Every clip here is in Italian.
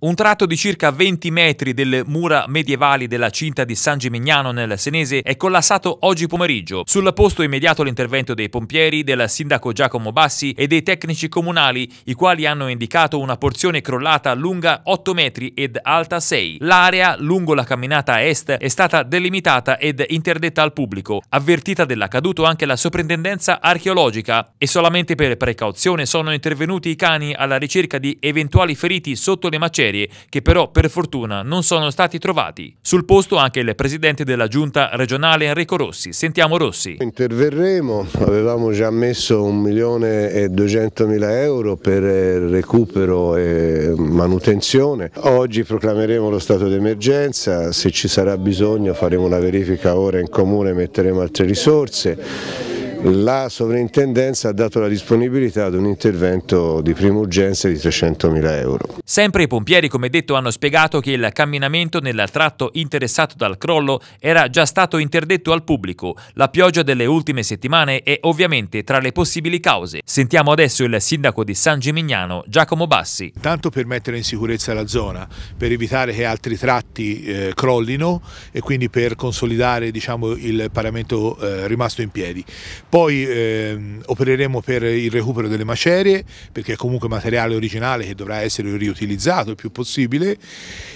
Un tratto di circa 20 metri delle mura medievali della cinta di San Gimignano nel Senese è collassato oggi pomeriggio. Sul posto immediato l'intervento dei pompieri, del sindaco Giacomo Bassi e dei tecnici comunali, i quali hanno indicato una porzione crollata lunga 8 metri ed alta 6. L'area lungo la camminata est è stata delimitata ed interdetta al pubblico, avvertita dell'accaduto anche la soprintendenza archeologica e solamente per precauzione sono intervenuti i cani alla ricerca di eventuali feriti sotto le macerie serie, che però per fortuna non sono stati trovati. Sul posto anche il presidente della giunta regionale Enrico Rossi. Sentiamo Rossi. Interverremo, avevamo già messo milione e 1.200.000 euro per eh, recupero e manutenzione. Oggi proclameremo lo stato d'emergenza, se ci sarà bisogno faremo una verifica ora in comune, e metteremo altre risorse la sovrintendenza ha dato la disponibilità ad un intervento di prima urgenza di 300.000 euro. Sempre i pompieri, come detto, hanno spiegato che il camminamento nel tratto interessato dal crollo era già stato interdetto al pubblico. La pioggia delle ultime settimane è ovviamente tra le possibili cause. Sentiamo adesso il sindaco di San Gimignano, Giacomo Bassi. Tanto per mettere in sicurezza la zona, per evitare che altri tratti eh, crollino e quindi per consolidare diciamo, il paramento eh, rimasto in piedi poi ehm, opereremo per il recupero delle macerie, perché è comunque materiale originale che dovrà essere riutilizzato il più possibile,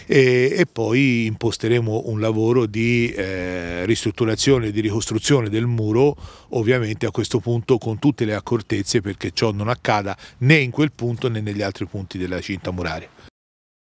e, e poi imposteremo un lavoro di eh, ristrutturazione e di ricostruzione del muro, ovviamente a questo punto con tutte le accortezze perché ciò non accada né in quel punto né negli altri punti della cinta muraria.